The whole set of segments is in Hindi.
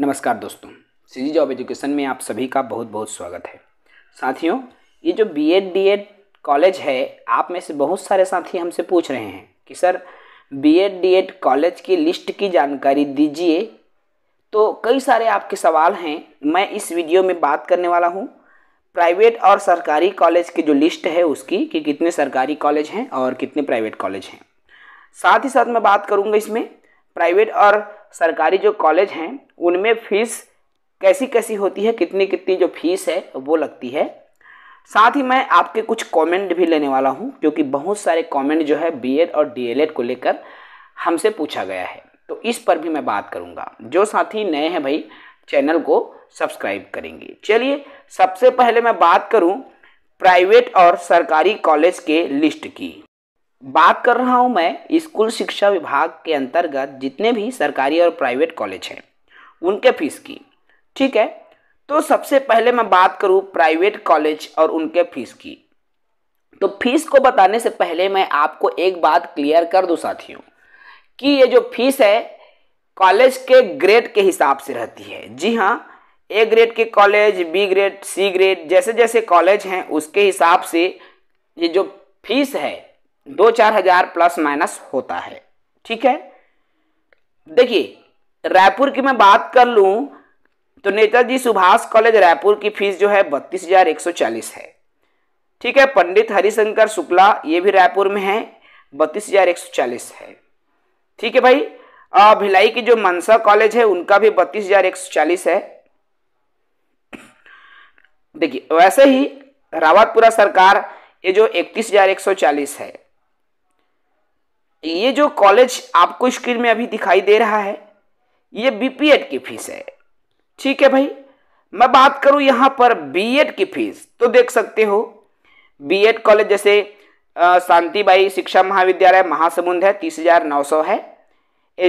नमस्कार दोस्तों सीजी जॉब एजुकेशन में आप सभी का बहुत बहुत स्वागत है साथियों ये जो B Ed D Ed college है आप में से बहुत सारे साथी हमसे पूछ रहे हैं कि sir B Ed D Ed college की लिस्ट की जानकारी दीजिए तो कई सारे आपके सवाल हैं मैं इस वीडियो में बात करने वाला हूँ प्राइवेट और सरकारी कॉलेज की जो लिस्ट है उसकी कि कितने सरकारी कॉलेज हैं और कितने प्राइवेट कॉलेज हैं साथ ही साथ मैं बात करूँगा इसमें प्राइवेट और सरकारी जो कॉलेज हैं उनमें फ़ीस कैसी कैसी होती है कितनी कितनी जो फीस है वो लगती है साथ ही मैं आपके कुछ कमेंट भी लेने वाला हूँ क्योंकि बहुत सारे कमेंट जो है बीएड और डीएलएड को लेकर हमसे पूछा गया है तो इस पर भी मैं बात करूँगा जो साथी नए हैं भाई चैनल को सब्सक्राइब करेंगे चलिए सबसे पहले मैं बात करूँ प्राइवेट और सरकारी कॉलेज के लिस्ट की बात कर रहा हूँ मैं स्कूल शिक्षा विभाग के अंतर्गत जितने भी सरकारी और प्राइवेट कॉलेज हैं उनके फीस की ठीक है तो सबसे पहले मैं बात करूँ प्राइवेट कॉलेज और उनके फीस की तो फीस को बताने से पहले मैं आपको एक बात क्लियर कर दूँ साथियों कि ये जो फीस है कॉलेज के ग्रेड के हिसाब से रहती है जी हाँ ए ग्रेड के college B grade C grade जैसे जैसे कॉलेज हैं उसके हिसाब से ये जो फीस है दो चार हजार प्लस माइनस होता है ठीक है देखिए रायपुर की मैं बात कर लूं तो नेताजी सुभाष कॉलेज रायपुर की फीस जो है बत्तीस हजार एक सौ चालीस है ठीक है पंडित हरिशंकर शुक्ला ये भी रायपुर में है बत्तीस हजार एक सौ चालीस है ठीक है भाई भिलाई की जो मनसा कॉलेज है उनका भी बत्तीस हजार एक सौ चालीस है देखिए वैसे ही रावतपुरा सरकार ये जो इकतीस हजार एक सौ चालीस है ये जो कॉलेज आपको स्क्रीन में अभी दिखाई दे रहा है ये बीपीएड की फीस है ठीक है भाई मैं बात करूं यहाँ पर बीएड की फीस तो देख सकते हो बीएड कॉलेज जैसे शांतिबाई शिक्षा महाविद्यालय महासमुंद है तीस हजार नौ सौ है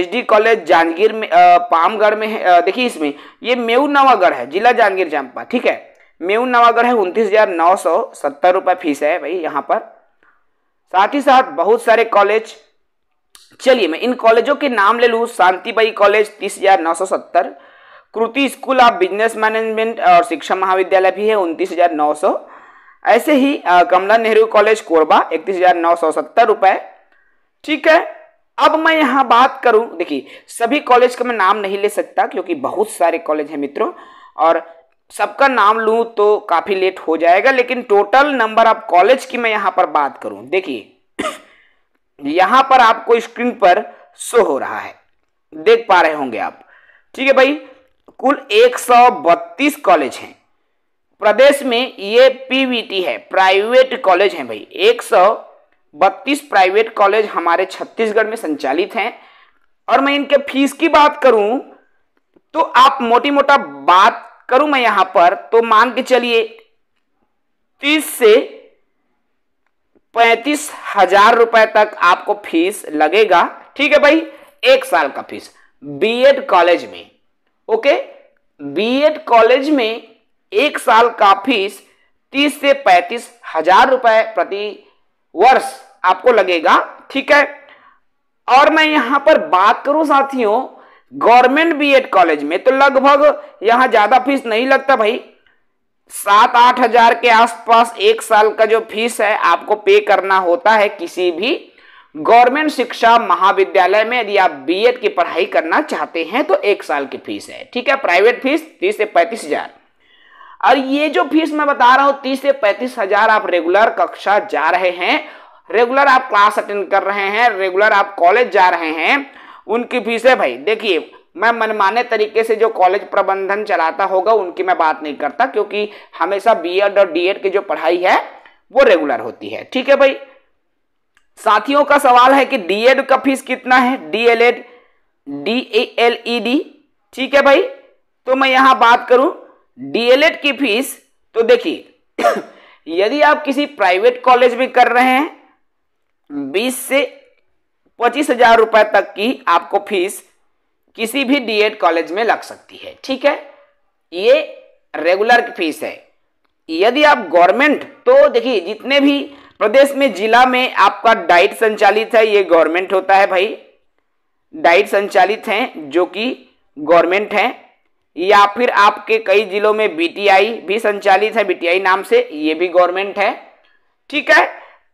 एचडी कॉलेज जांजगीर में पामगढ़ में है देखिए इसमें ये मेऊ नवागढ़ है जिला जांजगीर चांपा ठीक है मेऊ नवागढ़ है उनतीस हजार नौ सौ सत्तर रुपये फीस है भाई यहाँ पर साथ ही साथ बहुत सारे कॉलेज चलिए मैं इन कॉलेजों के नाम ले लूँ शांतिबाई कॉलेज तीस हजार नौ सौ सत्तर Kriti school of business management और शिक्षा महाविद्यालय भी है उनतीस हजार नौ सौ ऐसे ही कमला नेहरू कॉलेज कोरबा इकतीस हजार नौ सौ सत्तर रुपये ठीक है अब मैं यहाँ बात करूँ देखिए सभी कॉलेज का मैं नाम नहीं ले सकता क्योंकि बहुत सारे कॉलेज हैं मित्रों और सबका नाम लूँ तो काफ़ी लेट हो जाएगा लेकिन टोटल नंबर ऑफ कॉलेज की मैं यहाँ पर बात करूँ देखिए यहां पर आपको स्क्रीन पर शो हो रहा है देख पा रहे होंगे आप ठीक है भाई कुल 132 कॉलेज हैं प्रदेश में ये पीवीटी है प्राइवेट कॉलेज हैं भाई 132 प्राइवेट कॉलेज हमारे छत्तीसगढ़ में संचालित हैं और मैं इनके फीस की बात करूं तो आप मोटी मोटा बात करूं मैं यहां पर तो मान के चलिए तीस से पैंतीस हजार रुपए तक आपको फीस लगेगा ठीक है भाई एक साल का फीस बीएड कॉलेज में ओके बीएड कॉलेज में एक साल का फीस तीस से पैंतीस हजार रुपए प्रति वर्ष आपको लगेगा ठीक है और मैं यहां पर बात करूं साथियों गवर्नमेंट बीएड कॉलेज में तो लगभग यहां ज्यादा फीस नहीं लगता भाई सात आठ हजार के आसपास एक साल का जो फीस है आपको पे करना होता है किसी भी गवर्नमेंट शिक्षा महाविद्यालय में यदि आप बीएड की पढ़ाई करना चाहते हैं तो एक साल की फीस है ठीक है प्राइवेट फीस तीस से पैंतीस हजार और ये जो फीस मैं बता रहा हूँ तीस से पैंतीस हजार आप रेगुलर कक्षा जा रहे हैं रेगुलर आप क्लास अटेंड कर रहे हैं रेगुलर आप कॉलेज जा रहे हैं उनकी फीस है भाई देखिए मैं मनमाने तरीके से जो कॉलेज प्रबंधन चलाता होगा उनकी मैं बात नहीं करता क्योंकि हमेशा बीएड और डीएड की जो पढ़ाई है वो रेगुलर होती है ठीक है भाई साथियों का सवाल है कि डीएड का फीस कितना है डीएलएड डीएलईडी e ठीक है भाई तो मैं यहां बात करूं डीएलएड की फीस तो देखिए यदि आप किसी प्राइवेट कॉलेज में कर रहे हैं बीस से पच्चीस हजार रुपए तक की आपको फीस किसी भी डीएड कॉलेज में लग सकती है ठीक है ये रेगुलर फीस है यदि आप गवर्नमेंट तो देखिए जितने भी प्रदेश में जिला में आपका डाइट संचालित है ये गवर्नमेंट होता है भाई डाइट संचालित हैं जो कि गवर्नमेंट हैं या फिर आपके कई जिलों में बीटीआई भी संचालित है बीटीआई नाम से ये भी गवर्नमेंट है ठीक है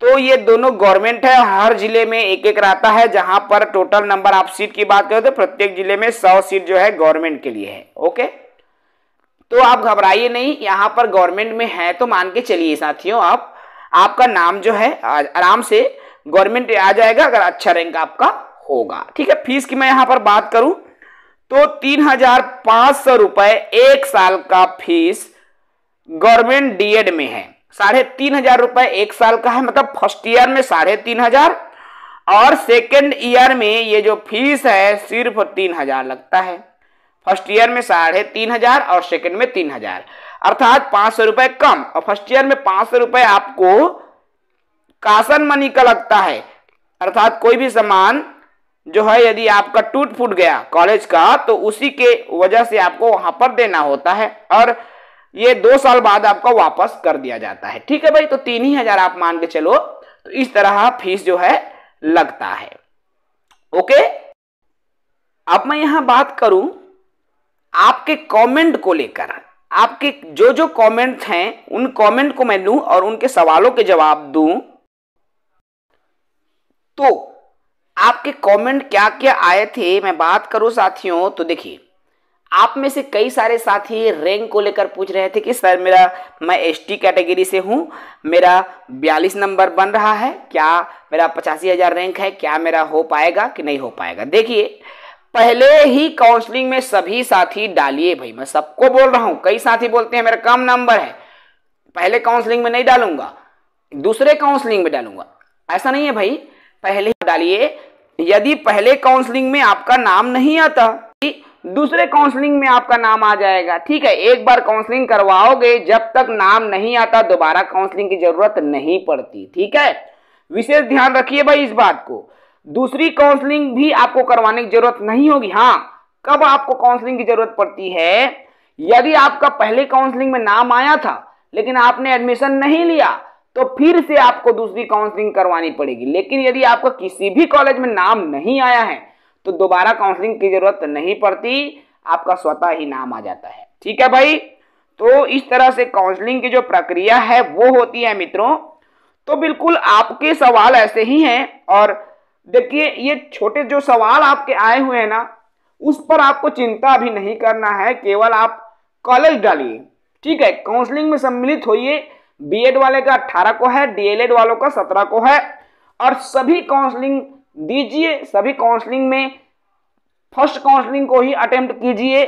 तो ये दोनों गवर्नमेंट है हर जिले में एक एक रहता है जहां पर टोटल नंबर आप सीट की बात करें तो प्रत्येक जिले में सौ सीट जो है गवर्नमेंट के लिए है ओके तो आप घबराइए नहीं यहाँ पर गवर्नमेंट में है तो मान के चलिए साथियों आप आपका नाम जो है आराम से गवर्नमेंट आ जाएगा अगर अच्छा रैंक आपका होगा ठीक है फीस की मैं यहाँ पर बात करूं तो तीन हजार पांच सौ रुपए एक साल का फीस गवर्नमेंट डीएड में है साढ़े तीन हजार रुपए एक साल का है मतलब फर्स्ट ईयर में साढ़े तीन हजार और सेकेंड ईयर में ये जो फीस है सिर्फ तीन हजार लगता है फर्स्ट ईयर में साढ़े तीन हजार और सेकेंड में तीन हजार अर्थात पांच सौ रुपए कम और फर्स्ट ईयर में पांच सौ रुपए आपको कासन मनी का लगता है अर्थात कोई भी सामान जो है यदि आपका टूट फूट गया कॉलेज का तो उसी के वजह से आपको वहां पर देना होता है और ये दो साल बाद आपका वापस कर दिया जाता है ठीक है भाई तो तीन ही हजार आप मान के चलो तो इस तरह फीस जो है लगता है ओके अब मैं यहां बात करूं आपके कमेंट को लेकर आपके जो जो कमेंट हैं उन कमेंट को मैं लू और उनके सवालों के जवाब दू तो आपके कमेंट क्या क्या आए थे मैं बात करूं साथियों तो देखिए आप में से कई सारे साथी रैंक को लेकर पूछ रहे थे कि सर मेरा मैं एसटी कैटेगरी से हूँ मेरा बयालीस नंबर बन रहा है क्या मेरा पचासी हज़ार रैंक है क्या मेरा हो पाएगा कि नहीं हो पाएगा देखिए पहले ही काउंसलिंग में सभी साथी डालिए भाई मैं सबको बोल रहा हूँ कई साथी बोलते हैं मेरा कम नंबर है पहले काउंसलिंग में नहीं डालूंगा दूसरे काउंसलिंग में डालूंगा ऐसा नहीं है भाई पहले डालिए यदि पहले काउंसलिंग में आपका नाम नहीं आता दूसरे काउंसलिंग में आपका नाम आ जाएगा ठीक है एक बार काउंसलिंग करवाओगे जब तक नाम नहीं आता दोबारा काउंसलिंग की जरूरत नहीं पड़ती ठीक है विशेष ध्यान रखिए भाई इस बात को दूसरी काउंसलिंग भी आपको करवाने की जरूरत नहीं होगी हाँ कब आपको काउंसलिंग की जरूरत पड़ती है यदि आपका पहले काउंसलिंग में नाम आया था लेकिन आपने एडमिशन नहीं लिया तो फिर से आपको दूसरी काउंसलिंग करवानी पड़ेगी लेकिन यदि आपका किसी भी कॉलेज में नाम नहीं आया है तो दोबारा काउंसलिंग की जरूरत नहीं पड़ती आपका स्वतः ही नाम आ जाता है ठीक है भाई तो इस तरह से काउंसलिंग की जो प्रक्रिया है वो होती है मित्रों तो बिल्कुल आपके सवाल ऐसे ही हैं और देखिए ये छोटे जो सवाल आपके आए हुए हैं ना उस पर आपको चिंता भी नहीं करना है केवल आप कॉलेज डालिए ठीक है काउंसलिंग में सम्मिलित होइए बीएड वाले का अट्ठारह को है डीएलएड वालों का सत्रह को है और सभी काउंसलिंग दीजिए सभी काउंसलिंग में फर्स्ट काउंसलिंग को ही अटेम्प्ट कीजिए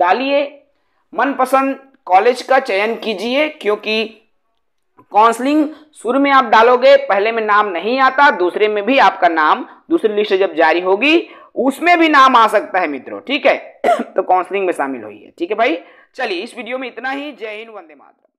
डालिए मनपसंद कॉलेज का चयन कीजिए क्योंकि काउंसलिंग शुरू में आप डालोगे पहले में नाम नहीं आता दूसरे में भी आपका नाम दूसरी लिस्ट जब जारी होगी उसमें भी नाम आ सकता है मित्रों ठीक है तो काउंसलिंग में शामिल होइए ठीक है भाई चलिए इस वीडियो में इतना ही जय हिंद वंदे मातरम